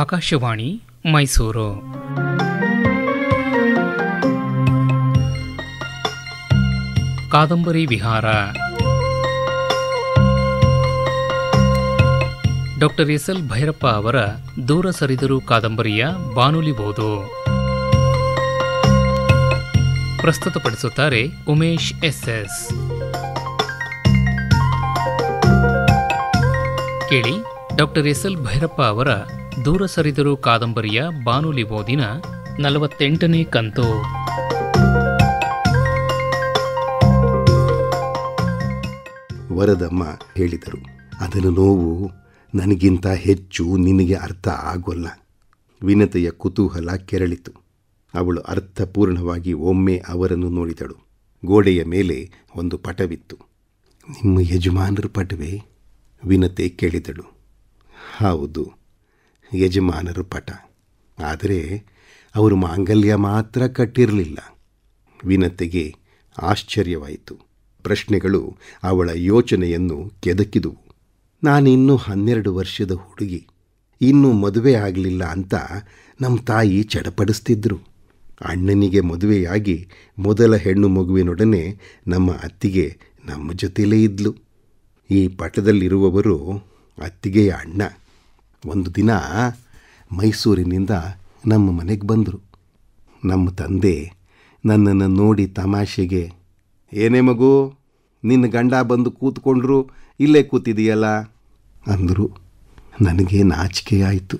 ಆಕಾಶವಾಣಿ ಮೈಸೂರು ಕಾದಂಬರಿ ವಿಹಾರ doctor S L Bhyrappa ಅವರ ದೂರ ಸರಿದರು ಕಾದಂಬರಿಯ ಬಾನುಲಿ ಬೋದು ಪ್ರಸ್ತುತಪಡಿಸುತ್ತಾರೆ ಉಮೇಶ್ ಎಸ್ ಎಸ್ ಕೇಳಿ ಡಾಕ್ಟರ್ ಎಸ್ ಎಲ್ ಭೈರಪ್ಪ ಅವರ ದೂರ ಸರಿದರು ಕಾದಂಬರಿಯ ಬಾನುಲಿ ಓದಿನ ನಲವತ್ತೆಂಟನೇ ಕಂತು ವರದಮ್ಮ ಹೇಳಿದರು ಅದನ್ನು ನೋವು ನನಗಿಂತ ಹೆಚ್ಚು ನಿನಗೆ ಅರ್ಥ ಆಗೋಲ್ಲ ವಿನತೆಯ ಕುತೂಹಲ ಕೆರಳಿತು ಅವಳು ಅರ್ಥಪೂರ್ಣವಾಗಿ ಒಮ್ಮೆ ಅವರನ್ನು ನೋಡಿದಳು ಗೋಡೆಯ ಮೇಲೆ ಒಂದು ಪಟವಿತ್ತು ನಿಮ್ಮ ಯಜಮಾನರ ಪಟವೇ ವಿನತೆ ಕೇಳಿದಳು ಹೌದು ಯಜಮಾನರು ಪಟ ಆದರೆ ಅವರು ಮಾಂಗಲ್ಯ ಮಾತ್ರ ಕಟ್ಟಿರಲಿಲ್ಲ ವಿನತೆಗೆ ಆಶ್ಚರ್ಯವಾಯಿತು ಪ್ರಶ್ನೆಗಳು ಅವಳ ಯೋಚನೆಯನ್ನು ಕೆದಕಿದುವು ನಾನಿನ್ನೂ ಹನ್ನೆರಡು ವರ್ಷದ ಹುಡುಗಿ ಇನ್ನೂ ಮದುವೆ ಆಗಲಿಲ್ಲ ಅಂತ ನಮ್ಮ ತಾಯಿ ಚಡಪಡಿಸ್ತಿದ್ರು ಅಣ್ಣನಿಗೆ ಮದುವೆಯಾಗಿ ಮೊದಲ ಹೆಣ್ಣು ಮಗುವಿನೊಡನೆ ನಮ್ಮ ಅತ್ತಿಗೆ ನಮ್ಮ ಜೊತೆಯಲ್ಲೇ ಇದ್ಲು ಈ ಪಟದಲ್ಲಿರುವವರು ಅತ್ತಿಗೆಯ ಅಣ್ಣ ಒಂದು ದಿನ ಮೈಸೂರಿನಿಂದ ನಮ್ಮ ಮನೆಗೆ ಬಂದರು ನಮ್ಮ ತಂದೆ ನನ್ನನ್ನು ನೋಡಿ ತಮಾಷೆಗೆ ಏನೇ ಮಗು ನಿನ್ನ ಗಂಡ ಬಂದು ಕೂತ್ಕೊಂಡ್ರು ಇಲ್ಲೇ ಕೂತಿದೆಯಲ್ಲ ಅಂದರು ನನಗೆ ನಾಚಿಕೆ ಆಯಿತು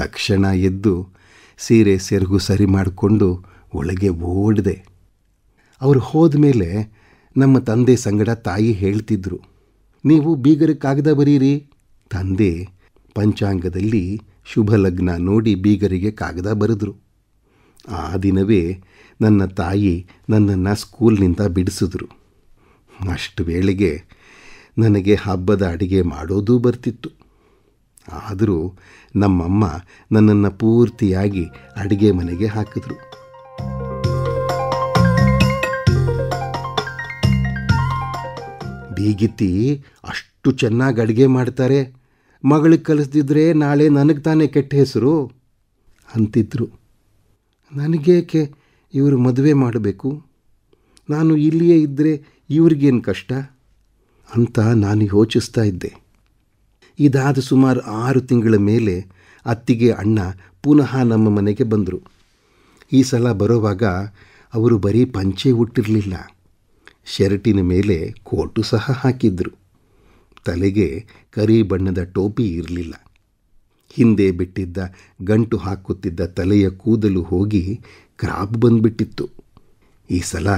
ತಕ್ಷಣ ಎದ್ದು ಸೀರೆ ಸೆರಗು ಸರಿ ಮಾಡಿಕೊಂಡು ಒಳಗೆ ಓಡಿದೆ ಅವರು ಹೋದ ಮೇಲೆ ನಮ್ಮ ತಂದೆ ಸಂಗಡ ತಾಯಿ ಹೇಳ್ತಿದ್ರು ನೀವು ಬೀಗರ ಕಾಗದ ಬರೀರಿ ತಂದೆ ಪಂಚಾಂಗದಲ್ಲಿ ಶುಭ ಲಗ್ನ ನೋಡಿ ಬೀಗರಿಗೆ ಕಾಗದ ಬರೆದರು ಆ ದಿನವೇ ನನ್ನ ತಾಯಿ ನನ್ನನ್ನು ಸ್ಕೂಲ್ನಿಂದ ಬಿಡಿಸಿದ್ರು ಅಷ್ಟು ವೇಳೆಗೆ ನನಗೆ ಹಬ್ಬದ ಅಡುಗೆ ಮಾಡೋದೂ ಬರ್ತಿತ್ತು ಆದರೂ ನಮ್ಮಮ್ಮ ನನ್ನನ್ನು ಪೂರ್ತಿಯಾಗಿ ಅಡುಗೆ ಮನೆಗೆ ಹಾಕಿದ್ರು ಬೀಗಿತ್ತಿ ಅಷ್ಟು ಚೆನ್ನಾಗಿ ಅಡುಗೆ ಮಾಡ್ತಾರೆ ಮಗಳಿಗೆ ಕಲಿಸ್ದಿದ್ರೆ ನಾಳೆ ನನಗೆ ತಾನೇ ಕೆಟ್ಟ ಹೆಸರು ಅಂತಿದ್ರು ನನಗೇಕೆ ಇವರು ಮದುವೆ ಮಾಡಬೇಕು ನಾನು ಇಲ್ಲಿಯೇ ಇದ್ದರೆ ಇವ್ರಿಗೇನು ಕಷ್ಟ ಅಂತ ನಾನು ಯೋಚಿಸ್ತಾ ಇದ್ದೆ ಇದಾದ ಸುಮಾರು ಆರು ತಿಂಗಳ ಮೇಲೆ ಅತ್ತಿಗೆ ಅಣ್ಣ ಪುನಃ ನಮ್ಮ ಮನೆಗೆ ಬಂದರು ಈ ಸಲ ಬರೋವಾಗ ಅವರು ಬರೀ ಪಂಚೆ ಹುಟ್ಟಿರಲಿಲ್ಲ ಶರ್ಟಿನ ಮೇಲೆ ಕೋಟು ಸಹ ಹಾಕಿದ್ರು ತಲೆಗೆ ಕರಿ ಬಣ್ಣದ ಟೋಪಿ ಇರಲಿಲ್ಲ ಹಿಂದೆ ಬಿಟ್ಟಿದ್ದ ಗಂಟು ಹಾಕುತ್ತಿದ್ದ ತಲೆಯ ಕೂದಲು ಹೋಗಿ ಕ್ರಾಪ್ ಬಂದುಬಿಟ್ಟಿತ್ತು ಈ ಸಲ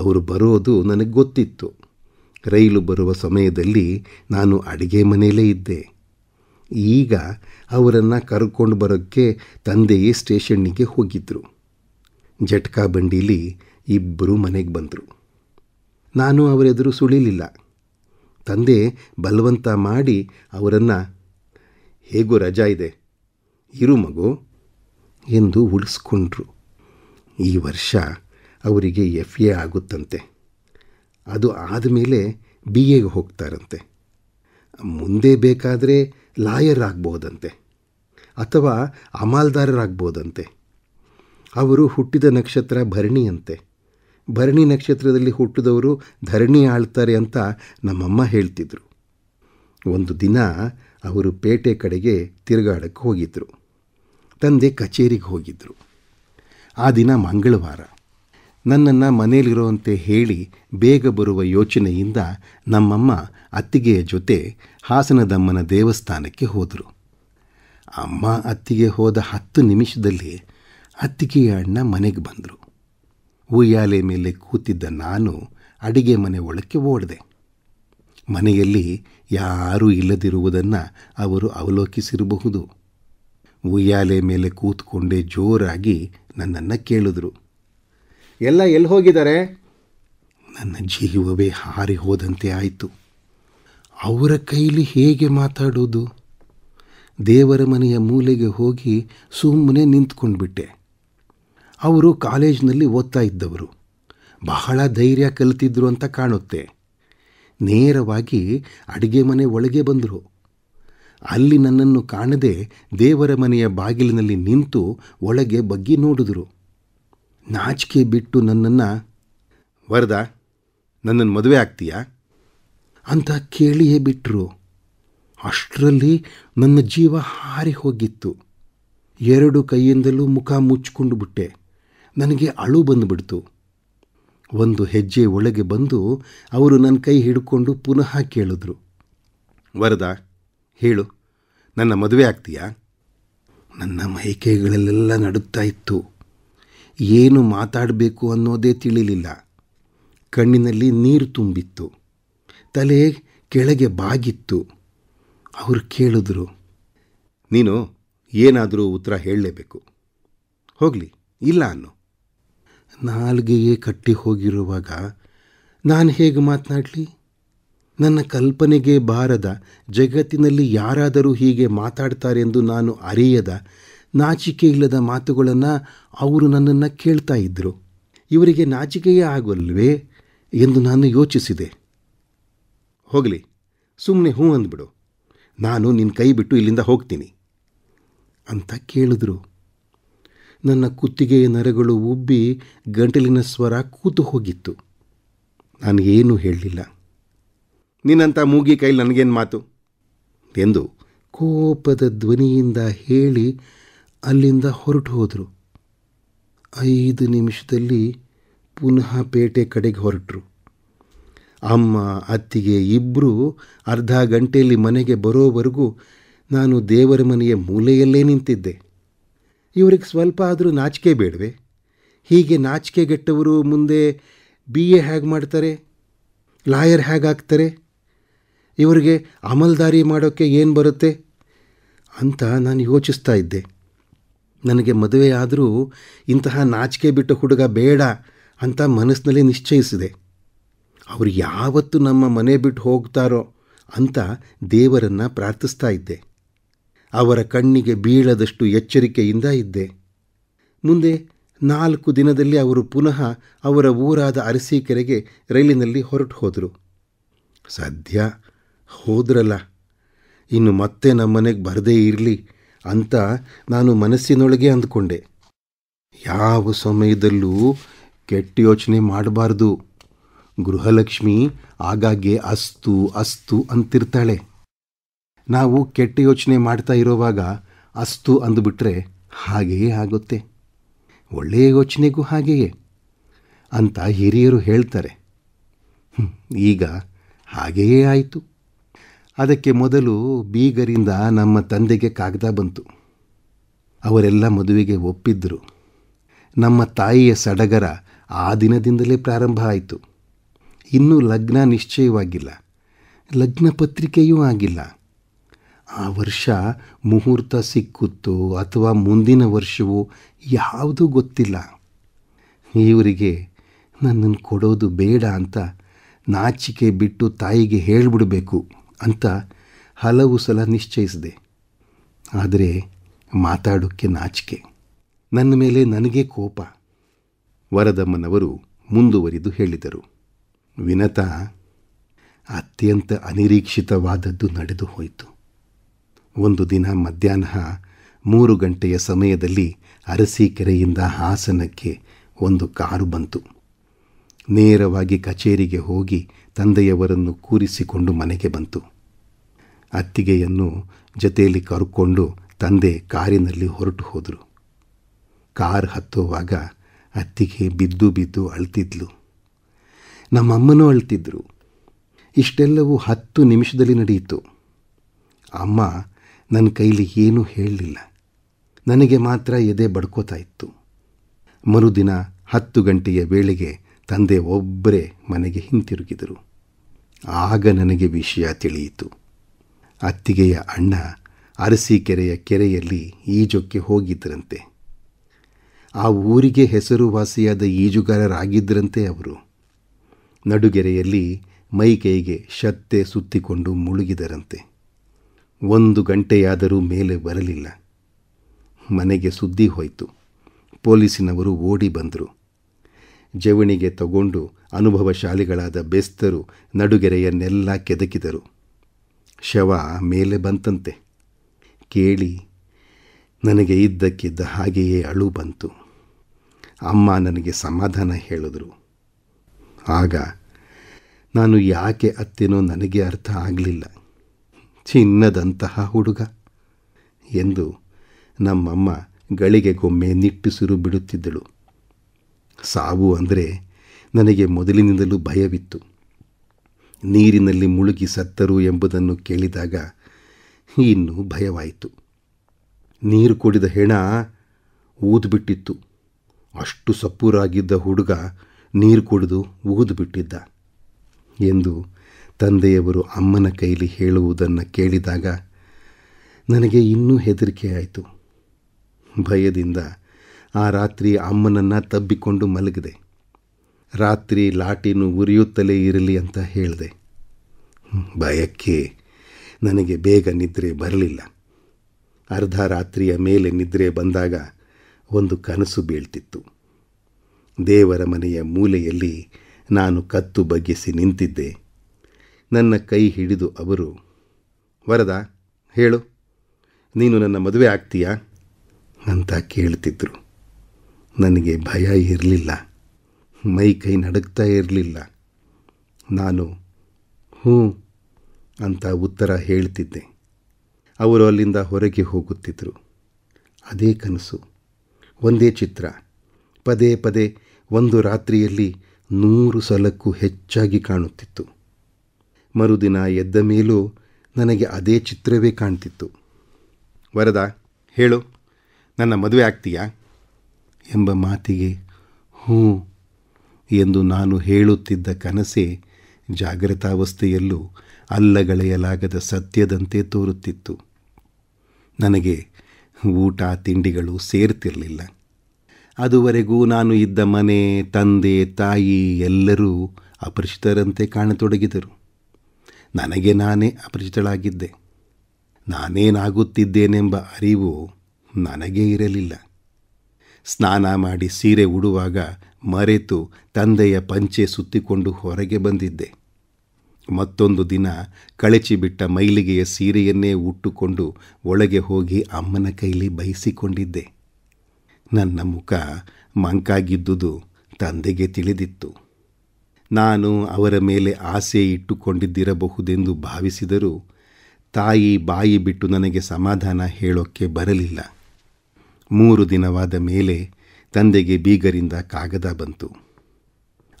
ಅವರು ಬರೋದು ನನಗೆ ಗೊತ್ತಿತ್ತು ರೈಲು ಬರುವ ಸಮಯದಲ್ಲಿ ನಾನು ಅಡಿಗೆ ಮನೆಯಲ್ಲೇ ಇದ್ದೆ ಈಗ ಅವರನ್ನು ಕರ್ಕೊಂಡು ಬರೋಕ್ಕೆ ತಂದೆಯೇ ಸ್ಟೇಷನ್ನಿಗೆ ಹೋಗಿದ್ದರು ಜಟ್ಕಾ ಬಂಡೀಲಿ ಇಬ್ಬರು ಮನೆಗೆ ಬಂದರು ನಾನು ಅವರೆದುರು ಸುಳಿಲಿಲ್ಲ ತಂದೆ ಬಲವಂತ ಮಾಡಿ ಅವರನ್ನು ಹೇಗೂ ರಜಾ ಇದೆ ಇರು ಮಗು ಎಂದು ಉಳಿಸ್ಕೊಂಡ್ರು ಈ ವರ್ಷ ಅವರಿಗೆ ಎಫ್ ಎ ಆಗುತ್ತಂತೆ ಅದು ಆದಮೇಲೆ ಬಿ ಎಗೆ ಹೋಗ್ತಾರಂತೆ ಮುಂದೆ ಬೇಕಾದರೆ ಲಾಯರ್ ಆಗ್ಬೋದಂತೆ ಅಥವಾ ಅಮಾಲ್ದಾರರಾಗ್ಬೋದಂತೆ ಅವರು ಹುಟ್ಟಿದ ನಕ್ಷತ್ರ ಭರಣಿಯಂತೆ ಭರಣಿ ನಕ್ಷತ್ರದಲ್ಲಿ ಹುಟ್ಟಿದವರು ಧರಣಿ ಆಳ್ತಾರೆ ಅಂತ ನಮ್ಮಮ್ಮ ಹೇಳ್ತಿದ್ರು ಒಂದು ದಿನ ಅವರು ಪೇಟೆ ಕಡೆಗೆ ತಿರುಗಾಡಕ್ಕೆ ಹೋಗಿದ್ದರು ತಂದೆ ಕಚೇರಿಗೆ ಹೋಗಿದ್ದರು ಆ ದಿನ ಮಂಗಳವಾರ ನನ್ನನ್ನು ಮನೆಯಲ್ಲಿರುವಂತೆ ಹೇಳಿ ಬೇಗ ಬರುವ ಯೋಚನೆಯಿಂದ ನಮ್ಮಮ್ಮ ಅತ್ತಿಗೆಯ ಜೊತೆ ಹಾಸನದಮ್ಮನ ದೇವಸ್ಥಾನಕ್ಕೆ ಹೋದರು ಅಮ್ಮ ಅತ್ತಿಗೆ ಹೋದ ಹತ್ತು ನಿಮಿಷದಲ್ಲಿ ಅತ್ತಿಗೆಯ ಅಣ್ಣ ಮನೆಗೆ ಬಂದರು ಉಯ್ಯಾಲೆ ಮೇಲೆ ಕೂತಿದ್ದ ನಾನು ಅಡಿಗೆ ಮನೆ ಒಳಕ್ಕೆ ಓಡಿದೆ ಮನೆಯಲ್ಲಿ ಯಾರೂ ಇಲ್ಲದಿರುವುದನ್ನು ಅವರು ಅವಲೋಕಿಸಿರಬಹುದು ಉಯ್ಯಾಲೆ ಮೇಲೆ ಕೂತ್ಕೊಂಡೇ ಜೋರಾಗಿ ನನ್ನನ್ನು ಕೇಳಿದ್ರು ಎಲ್ಲ ಎಲ್ಲಿ ಹೋಗಿದ್ದಾರೆ ನನ್ನ ಜೀವವೇ ಹಾರಿ ಹೋದಂತೆ ಆಯಿತು ಅವರ ಕೈಲಿ ಹೇಗೆ ಮಾತಾಡೋದು ದೇವರ ಮನೆಯ ಮೂಲೆಗೆ ಹೋಗಿ ಸುಮ್ಮನೆ ನಿಂತ್ಕೊಂಡ್ಬಿಟ್ಟೆ ಅವರು ಕಾಲೇಜ್ನಲ್ಲಿ ಓದ್ತಾ ಇದ್ದವರು ಬಹಳ ಧೈರ್ಯ ಕಲಿತಿದ್ರು ಅಂತ ಕಾಣುತ್ತೆ ನೇರವಾಗಿ ಅಡುಗೆ ಮನೆ ಒಳಗೆ ಬಂದರು ಅಲ್ಲಿ ನನ್ನನ್ನು ಕಾಣದೆ ದೇವರ ಮನೆಯ ಬಾಗಿಲಿನಲ್ಲಿ ನಿಂತು ಒಳಗೆ ಬಗ್ಗಿ ನೋಡಿದ್ರು ನಾಚಿಕೆ ಬಿಟ್ಟು ನನ್ನನ್ನು ವರದ ನನ್ನನ್ನು ಮದುವೆ ಆಗ್ತೀಯಾ ಅಂತ ಕೇಳಿಯೇ ಬಿಟ್ಟರು ಅಷ್ಟರಲ್ಲಿ ನನ್ನ ಜೀವ ಹಾರಿ ಹೋಗಿತ್ತು ಎರಡು ಕೈಯಿಂದಲೂ ಮುಖ ಮುಚ್ಚಿಕೊಂಡು ಬಿಟ್ಟೆ ನನಗೆ ಅಳು ಬಂದುಬಿಡ್ತು ಒಂದು ಹೆಜ್ಜೆ ಒಳಗೆ ಬಂದು ಅವರು ನನ್ನ ಕೈ ಹಿಡ್ಕೊಂಡು ಪುನಃ ಕೇಳಿದ್ರು ವರದ ಹೇಳು ನನ್ನ ಮದುವೆ ಆಗ್ತೀಯಾ ನನ್ನ ಮೈಕೈಗಳಲ್ಲೆಲ್ಲ ನಡುತ್ತಾ ಇತ್ತು ಏನು ಮಾತಾಡಬೇಕು ಅನ್ನೋದೇ ತಿಳಿಲಿಲ್ಲ ಕಣ್ಣಿನಲ್ಲಿ ನೀರು ತುಂಬಿತ್ತು ತಲೆ ಕೆಳಗೆ ಬಾಗಿತ್ತು ಅವರು ಕೇಳಿದ್ರು ನೀನು ಏನಾದರೂ ಉತ್ತರ ಹೇಳಲೇಬೇಕು ಹೋಗಲಿ ಇಲ್ಲ ಅನ್ನು ನಾಲ್ಗೆಗೆ ಕಟ್ಟಿ ಹೋಗಿರುವಾಗ ನಾನು ಹೇಗೆ ಮಾತನಾಡಲಿ ನನ್ನ ಕಲ್ಪನೆಗೆ ಬಾರದ ಜಗತ್ತಿನಲ್ಲಿ ಯಾರಾದರೂ ಹೀಗೆ ಮಾತಾಡ್ತಾರೆಂದು ನಾನು ಅರಿಯದ ನಾಚಿಕೆ ಇಲ್ಲದ ಮಾತುಗಳನ್ನು ಅವರು ನನ್ನನ್ನು ಕೇಳ್ತಾ ಇದ್ದರು ಇವರಿಗೆ ನಾಚಿಕೆಯೇ ಆಗೋಲ್ವೇ ಎಂದು ನಾನು ಯೋಚಿಸಿದೆ ಹೋಗಲಿ ಸುಮ್ಮನೆ ಹ್ಞೂ ಅಂದ್ಬಿಡು ನಾನು ನಿನ್ನ ಕೈ ಬಿಟ್ಟು ಇಲ್ಲಿಂದ ಹೋಗ್ತೀನಿ ಅಂತ ಕೇಳಿದ್ರು ನನ್ನ ಕುತ್ತಿಗೆಯ ನರಗಳು ಉಬ್ಬಿ ಗಂಟಲಿನ ಸ್ವರ ಕೂತು ಹೋಗಿತ್ತು ನಾನು ಏನೂ ಹೇಳಲಿಲ್ಲ ನಿನ್ನಂಥ ಮೂಗಿ ಕೈಲಿ ನನಗೇನು ಮಾತು ಎಂದು ಕೋಪದ ಧ್ವನಿಯಿಂದ ಹೇಳಿ ಅಲ್ಲಿಂದ ಹೊರಟು ಹೋದರು ಐದು ನಿಮಿಷದಲ್ಲಿ ಪುನಃ ಪೇಟೆ ಕಡೆಗೆ ಹೊರಟರು ಅಮ್ಮ ಅತ್ತಿಗೆ ಇಬ್ಬರೂ ಅರ್ಧ ಗಂಟೆಯಲ್ಲಿ ಮನೆಗೆ ಬರೋವರೆಗೂ ನಾನು ದೇವರ ಮನೆಯ ಮೂಲೆಯಲ್ಲೇ ನಿಂತಿದ್ದೆ ಇವರಿಗೆ ಸ್ವಲ್ಪ ಆದರೂ ನಾಚಿಕೆ ಬೇಡವೆ ಹೀಗೆ ನಾಚಿಕೆಗೆಟ್ಟವರು ಮುಂದೆ ಬಿ ಎ ಹೇಗೆ ಮಾಡ್ತಾರೆ ಲಾಯರ್ ಹೇಗಾಗ್ತಾರೆ ಇವರಿಗೆ ಅಮಲ್ದಾರಿ ಮಾಡೋಕ್ಕೆ ಏನು ಬರುತ್ತೆ ಅಂತ ನಾನು ಯೋಚಿಸ್ತಾ ಇದ್ದೆ ನನಗೆ ಮದುವೆ ಆದರೂ ಇಂತಹ ನಾಚಿಕೆ ಬಿಟ್ಟು ಹುಡುಗ ಬೇಡ ಅಂತ ಮನಸ್ಸಿನಲ್ಲಿ ನಿಶ್ಚಯಿಸಿದೆ ಅವರು ಯಾವತ್ತು ನಮ್ಮ ಮನೆ ಬಿಟ್ಟು ಹೋಗ್ತಾರೋ ಅಂತ ದೇವರನ್ನು ಪ್ರಾರ್ಥಿಸ್ತಾ ಇದ್ದೆ ಅವರ ಕಣ್ಣಿಗೆ ಬೀಳದಷ್ಟು ಎಚ್ಚರಿಕೆಯಿಂದ ಇದ್ದೆ ಮುಂದೆ ನಾಲ್ಕು ದಿನದಲ್ಲಿ ಅವರು ಪುನಃ ಅವರ ಊರಾದ ಅರಸೀಕೆರೆಗೆ ರೈಲಿನಲ್ಲಿ ಹೊರಟು ಹೋದರು ಸದ್ಯ ಹೋದ್ರಲ್ಲ ಇನ್ನು ಮತ್ತೆ ನಮ್ಮನೆಗೆ ಬರದೇ ಇರಲಿ ಅಂತ ನಾನು ಮನಸ್ಸಿನೊಳಗೆ ಅಂದ್ಕೊಂಡೆ ಯಾವ ಸಮಯದಲ್ಲೂ ಕೆಟ್ಟ ಯೋಚನೆ ಮಾಡಬಾರ್ದು ಗೃಹಲಕ್ಷ್ಮಿ ಆಗಾಗ್ಗೆ ಅಸ್ತು ಅಸ್ತು ಅಂತಿರ್ತಾಳೆ ನಾವು ಕೆಟ್ಟ ಯೋಚನೆ ಮಾಡ್ತಾ ಇರೋವಾಗ ಅಸ್ತು ಅಂದುಬಿಟ್ರೆ ಹಾಗೆಯೇ ಆಗುತ್ತೆ ಒಳ್ಳೆಯ ಯೋಚನೆಗೂ ಹಾಗೆಯೇ ಅಂತ ಹಿರಿಯರು ಹೇಳ್ತಾರೆ ಈಗ ಹಾಗೆಯೇ ಆಯಿತು ಅದಕ್ಕೆ ಮೊದಲು ಬೀಗರಿಂದ ನಮ್ಮ ತಂದೆಗೆ ಕಾಗದ ಬಂತು ಅವರೆಲ್ಲ ಮದುವೆಗೆ ಒಪ್ಪಿದ್ದರು ನಮ್ಮ ತಾಯಿಯ ಸಡಗರ ಆ ದಿನದಿಂದಲೇ ಪ್ರಾರಂಭ ಆಯಿತು ಇನ್ನೂ ಲಗ್ನ ನಿಶ್ಚಯವಾಗಿಲ್ಲ ಲಗ್ನ ಪತ್ರಿಕೆಯೂ ಆಗಿಲ್ಲ ಆ ವರ್ಷ ಮುಹೂರ್ತ ಸಿಕ್ಕುತ್ತೋ ಅಥವಾ ಮುಂದಿನ ವರ್ಷವೂ ಯಾವುದೂ ಗೊತ್ತಿಲ್ಲ ಇವರಿಗೆ ನನ್ನನ್ನು ಕೊಡೋದು ಬೇಡ ಅಂತ ನಾಚಿಕೆ ಬಿಟ್ಟು ತಾಯಿಗೆ ಹೇಳಿಬಿಡಬೇಕು ಅಂತ ಹಲವು ಸಲ ನಿಶ್ಚಯಿಸಿದೆ ಆದರೆ ಮಾತಾಡೋಕ್ಕೆ ನಾಚಿಕೆ ನನ್ನ ಮೇಲೆ ನನಗೆ ಕೋಪ ವರದಮ್ಮನವರು ಮುಂದುವರಿದು ಹೇಳಿದರು ವಿನತ ಅತ್ಯಂತ ಅನಿರೀಕ್ಷಿತವಾದದ್ದು ನಡೆದು ಹೋಯಿತು ಒಂದು ದಿನ ಮಧ್ಯಾಹ್ನ ಮೂರು ಗಂಟೆಯ ಸಮಯದಲ್ಲಿ ಅರಸೀಕೆರೆಯಿಂದ ಹಾಸನಕ್ಕೆ ಒಂದು ಕಾರು ಬಂತು ನೇರವಾಗಿ ಕಚೇರಿಗೆ ಹೋಗಿ ತಂದೆಯವರನ್ನು ಕೂರಿಸಿಕೊಂಡು ಮನೆಗೆ ಬಂತು ಅತ್ತಿಗೆಯನ್ನು ಜತೆಯಲ್ಲಿ ಕರ್ಕೊಂಡು ತಂದೆ ಕಾರಿನಲ್ಲಿ ಹೊರಟು ಹೋದರು ಕಾರ್ ಹತ್ತುವಾಗ ಅತ್ತಿಗೆ ಬಿದ್ದು ಬಿದ್ದು ಅಳ್ತಿದ್ಲು ನಮ್ಮಮ್ಮನೂ ಅಳ್ತಿದ್ರು ಇಷ್ಟೆಲ್ಲವೂ ಹತ್ತು ನಿಮಿಷದಲ್ಲಿ ನಡೆಯಿತು ಅಮ್ಮ ನನ್ನ ಕೈಲಿ ಏನೂ ಹೇಳಲಿಲ್ಲ ನನಗೆ ಮಾತ್ರ ಎದೆ ಬಡ್ಕೋತಾ ಇತ್ತು ಮರುದಿನ ಹತ್ತು ಗಂಟೆಯ ವೇಳೆಗೆ ತಂದೆ ಒಬ್ಬರೇ ಮನೆಗೆ ಹಿಂತಿರುಗಿದರು ಆಗ ನನಗೆ ವಿಷಯ ತಿಳಿಯಿತು ಅತ್ತಿಗೆಯ ಅಣ್ಣ ಅರಸೀಕೆರೆಯ ಕೆರೆಯಲ್ಲಿ ಈಜೊಕ್ಕೆ ಹೋಗಿದ್ದರಂತೆ ಆ ಊರಿಗೆ ಹೆಸರುವಾಸಿಯಾದ ಈಜುಗಾರರಾಗಿದ್ದರಂತೆ ಅವರು ನಡುಗೆರೆಯಲ್ಲಿ ಮೈಕೈಗೆ ಶತ್ತೆ ಸುತ್ತಿಕೊಂಡು ಮುಳುಗಿದರಂತೆ ಒಂದು ಗಂಟೆಯಾದರೂ ಮೇಲೆ ಬರಲಿಲ್ಲ ಮನೆಗೆ ಸುದ್ದಿ ಹೋಯಿತು ಪೊಲೀಸಿನವರು ಓಡಿ ಬಂದರು ಜವಣಿಗೆ ತಗೊಂಡು ಅನುಭವಶಾಲಿಗಳಾದ ಬೆಸ್ತರು ನಡುಗೆರೆಯನ್ನೆಲ್ಲ ಕೆದಕಿದರು ಶವ ಮೇಲೆ ಬಂತಂತೆ ಕೇಳಿ ನನಗೆ ಇದ್ದಕ್ಕಿದ್ದ ಹಾಗೆಯೇ ಅಳು ಬಂತು ಅಮ್ಮ ನನಗೆ ಸಮಾಧಾನ ಹೇಳಿದರು ಆಗ ನಾನು ಯಾಕೆ ಅತ್ತೇನೋ ನನಗೆ ಅರ್ಥ ಆಗಲಿಲ್ಲ ಚಿನ್ನದಂತಹ ಹುಡುಗ ಎಂದು ನಮ್ಮಮ್ಮ ಗಳಿಗೆಗೊಮ್ಮೆ ನಿಟ್ಟುಸಿರು ಬಿಡುತ್ತಿದ್ದಳು ಸಾವು ಅಂದರೆ ನನಗೆ ಮೊದಲಿನಿಂದಲೂ ಭಯವಿತ್ತು ನೀರಿನಲ್ಲಿ ಮುಳುಗಿ ಸತ್ತರು ಎಂಬುದನ್ನು ಕೇಳಿದಾಗ ಇನ್ನು ಭಯವಾಯಿತು ನೀರು ಕುಡಿದ ಹೆಣ ಊದ್ಬಿಟ್ಟಿತ್ತು ಅಷ್ಟು ಸಪ್ಪುರಾಗಿದ್ದ ಹುಡುಗ ನೀರು ಕುಡಿದು ಊದ್ಬಿಟ್ಟಿದ್ದ ಎಂದು ತಂದೆಯವರು ಅಮ್ಮನ ಕೈಲಿ ಹೇಳುವುದನ್ನು ಕೇಳಿದಾಗ ನನಗೆ ಇನ್ನೂ ಹೆದರಿಕೆಯಾಯಿತು ಆಯಿತು ಭಯದಿಂದ ಆ ರಾತ್ರಿ ಅಮ್ಮನನ್ನು ತಬ್ಬಿಕೊಂಡು ಮಲಗಿದೆ ರಾತ್ರಿ ಲಾಟಿನೂ ಉರಿಯುತ್ತಲೇ ಇರಲಿ ಅಂತ ಹೇಳಿದೆ ಭಯಕ್ಕೆ ನನಗೆ ಬೇಗ ನಿದ್ರೆ ಬರಲಿಲ್ಲ ಅರ್ಧ ರಾತ್ರಿಯ ಮೇಲೆ ನಿದ್ರೆ ಬಂದಾಗ ಒಂದು ಕನಸು ಬೀಳ್ತಿತ್ತು ದೇವರ ಮನೆಯ ಮೂಲೆಯಲ್ಲಿ ನಾನು ಕತ್ತು ಬಗ್ಗಿಸಿ ನಿಂತಿದ್ದೆ ನನ್ನ ಕೈ ಹಿಡಿದು ಅವರು ವರದ ಹೇಳು ನೀನು ನನ್ನ ಮದುವೆ ಆಗ್ತೀಯಾ ಅಂತ ಕೇಳ್ತಿದ್ರು ನನಗೆ ಭಯ ಇರಲಿಲ್ಲ ಮೈ ಕೈ ನಡಗ್ತಾ ಇರಲಿಲ್ಲ ನಾನು ಹ್ಞೂ ಅಂತ ಉತ್ತರ ಹೇಳ್ತಿದ್ದೆ ಅವರು ಅಲ್ಲಿಂದ ಹೊರಗೆ ಹೋಗುತ್ತಿದ್ದರು ಅದೇ ಕನಸು ಒಂದೇ ಚಿತ್ರ ಪದೇ ಪದೇ ಒಂದು ರಾತ್ರಿಯಲ್ಲಿ ನೂರು ಸಲಕ್ಕೂ ಹೆಚ್ಚಾಗಿ ಕಾಣುತ್ತಿತ್ತು ಮರುದಿನ ಎದ್ದ ಮೇಲೂ ನನಗೆ ಅದೇ ಚಿತ್ರವೇ ಕಾಣ್ತಿತ್ತು ವರದ ಹೇಳು ನನ್ನ ಮದುವೆ ಆಗ್ತೀಯಾ ಎಂಬ ಮಾತಿಗೆ ಹ್ಞೂ ಎಂದು ನಾನು ಹೇಳುತ್ತಿದ್ದ ಕನಸೇ ಜಾಗೃತಾವಸ್ಥೆಯಲ್ಲೂ ಅಲ್ಲಗಳೆಯಲಾಗದ ಸತ್ಯದಂತೆ ತೋರುತ್ತಿತ್ತು ನನಗೆ ಊಟ ತಿಂಡಿಗಳು ಸೇರ್ತಿರಲಿಲ್ಲ ಅದುವರೆಗೂ ನಾನು ಇದ್ದ ಮನೆ ತಂದೆ ತಾಯಿ ಎಲ್ಲರೂ ಅಪರಿಚಿತರಂತೆ ಕಾಣತೊಡಗಿದರು ನನಗೆ ನಾನೇ ಅಪರಿಚಿತಳಾಗಿದ್ದೆ ನಾನೇನಾಗುತ್ತಿದ್ದೇನೆಂಬ ಅರಿವು ನನಗೇ ಇರಲಿಲ್ಲ ಸ್ನಾನ ಮಾಡಿ ಸೀರೆ ಉಡುವಾಗ ಮರೆತು ತಂದೆಯ ಪಂಚೆ ಸುತ್ತಿಕೊಂಡು ಹೊರಗೆ ಬಂದಿದ್ದೆ ಮತ್ತೊಂದು ದಿನ ಕಳಚಿಬಿಟ್ಟ ಮೈಲಿಗೆಯ ಸೀರೆಯನ್ನೇ ಉಟ್ಟುಕೊಂಡು ಒಳಗೆ ಹೋಗಿ ಅಮ್ಮನ ಕೈಲಿ ಬಯಸಿಕೊಂಡಿದ್ದೆ ನನ್ನ ಮುಖ ಮಂಕಾಗಿದ್ದುದು ತಂದೆಗೆ ತಿಳಿದಿತ್ತು ನಾನು ಅವರ ಮೇಲೆ ಆಸೆ ಇಟ್ಟುಕೊಂಡಿದ್ದಿರಬಹುದೆಂದು ಭಾವಿಸಿದರೂ ತಾಯಿ ಬಾಯಿ ಬಿಟ್ಟು ನನಗೆ ಸಮಾಧಾನ ಹೇಳೋಕ್ಕೆ ಬರಲಿಲ್ಲ ಮೂರು ದಿನವಾದ ಮೇಲೆ ತಂದೆಗೆ ಬೀಗರಿಂದ ಕಾಗದ ಬಂತು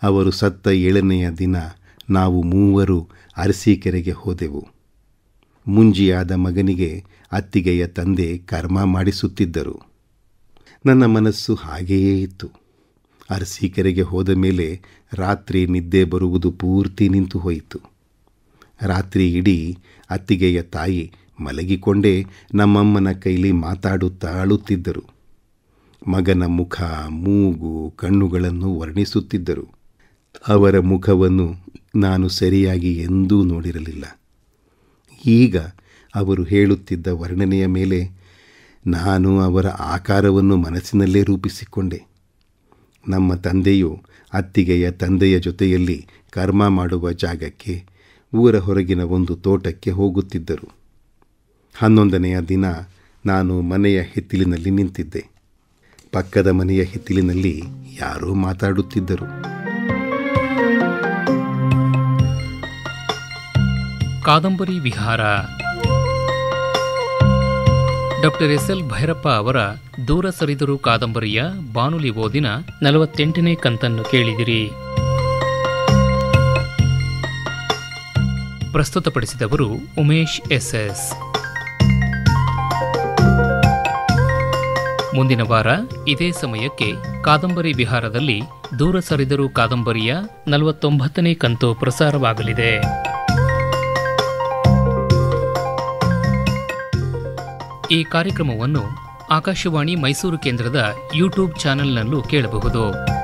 ಅವರು ಸತ್ತ ಏಳನೆಯ ದಿನ ನಾವು ಮೂವರು ಅರಸೀಕೆರೆಗೆ ಹೋದೆವು ಮುಂಜಿಯಾದ ಮಗನಿಗೆ ಅತ್ತಿಗೆಯ ತಂದೆ ಕರ್ಮ ಮಾಡಿಸುತ್ತಿದ್ದರು ನನ್ನ ಮನಸ್ಸು ಹಾಗೆಯೇ ಇತ್ತು ಅರಸೀಕೆರೆಗೆ ಹೋದ ಮೇಲೆ ರಾತ್ರಿ ನಿದ್ದೆ ಬರುವುದು ಪೂರ್ತಿ ನಿಂತು ಹೋಯಿತು ರಾತ್ರಿ ಇಡೀ ಅತ್ತಿಗೆಯ ತಾಯಿ ಮಲಗಿಕೊಂಡೇ ನಮ್ಮಮ್ಮನ ಕೈಲಿ ಮಾತಾಡುತ್ತಾ ಅಳುತ್ತಿದ್ದರು ಮಗನ ಮುಖ ಮೂಗು ಕಣ್ಣುಗಳನ್ನು ವರ್ಣಿಸುತ್ತಿದ್ದರು ಅವರ ಮುಖವನ್ನು ನಾನು ಸರಿಯಾಗಿ ಎಂದೂ ನೋಡಿರಲಿಲ್ಲ ಈಗ ಅವರು ಹೇಳುತ್ತಿದ್ದ ವರ್ಣನೆಯ ಮೇಲೆ ನಾನು ಅವರ ಆಕಾರವನ್ನು ಮನಸ್ಸಿನಲ್ಲೇ ರೂಪಿಸಿಕೊಂಡೆ ನಮ್ಮ ತಂದೆಯು ಅತ್ತಿಗೆಯ ತಂದೆಯ ಜೊತೆಯಲ್ಲಿ ಕರ್ಮ ಮಾಡುವ ಜಾಗಕ್ಕೆ ಊರ ಹೊರಗಿನ ಒಂದು ತೋಟಕ್ಕೆ ಹೋಗುತ್ತಿದ್ದರು ಹನ್ನೊಂದನೆಯ ದಿನ ನಾನು ಮನೆಯ ಹಿತ್ತಿಲಿನಲ್ಲಿ ನಿಂತಿದ್ದೆ ಪಕ್ಕದ ಮನೆಯ ಹಿತ್ತಿಲಿನಲ್ಲಿ ಯಾರೂ ಮಾತಾಡುತ್ತಿದ್ದರು ಕಾದಂಬರಿ ವಿಹಾರ ಡಾಕ್ಟರ್ ಎಸ್ ಎಲ್ ಭೈರಪ್ಪ ಅವರ ದೂರ ಸರಿದರು ಕಾದಂಬರಿಯ ಬಾನುಲಿ ಓದಿನ ನಲವತ್ತೆಂಟನೇ ಕಂತನ್ನು ಕೇಳಿದಿರಿ ಪ್ರಸ್ತುತಪಡಿಸಿದವರು ಉಮೇಶ್ ಎಸ್ ಎಸ್ ಮುಂದಿನ ವಾರ ಇದೇ ಸಮಯಕ್ಕೆ ಕಾದಂಬರಿ ಬಿಹಾರದಲ್ಲಿ ದೂರ ಸರಿದರು ಕಾದಂಬರಿಯ ನಲವತ್ತೊಂಬತ್ತನೇ ಕಂತು ಪ್ರಸಾರವಾಗಲಿದೆ ಈ ಕಾರ್ಯಕ್ರಮವನ್ನು ಆಕಾಶವಾಣಿ ಮೈಸೂರು ಕೇಂದ್ರದ ಯೂಟ್ಯೂಬ್ ಚಾನೆಲ್ನಲ್ಲೂ ಕೇಳಬಹುದು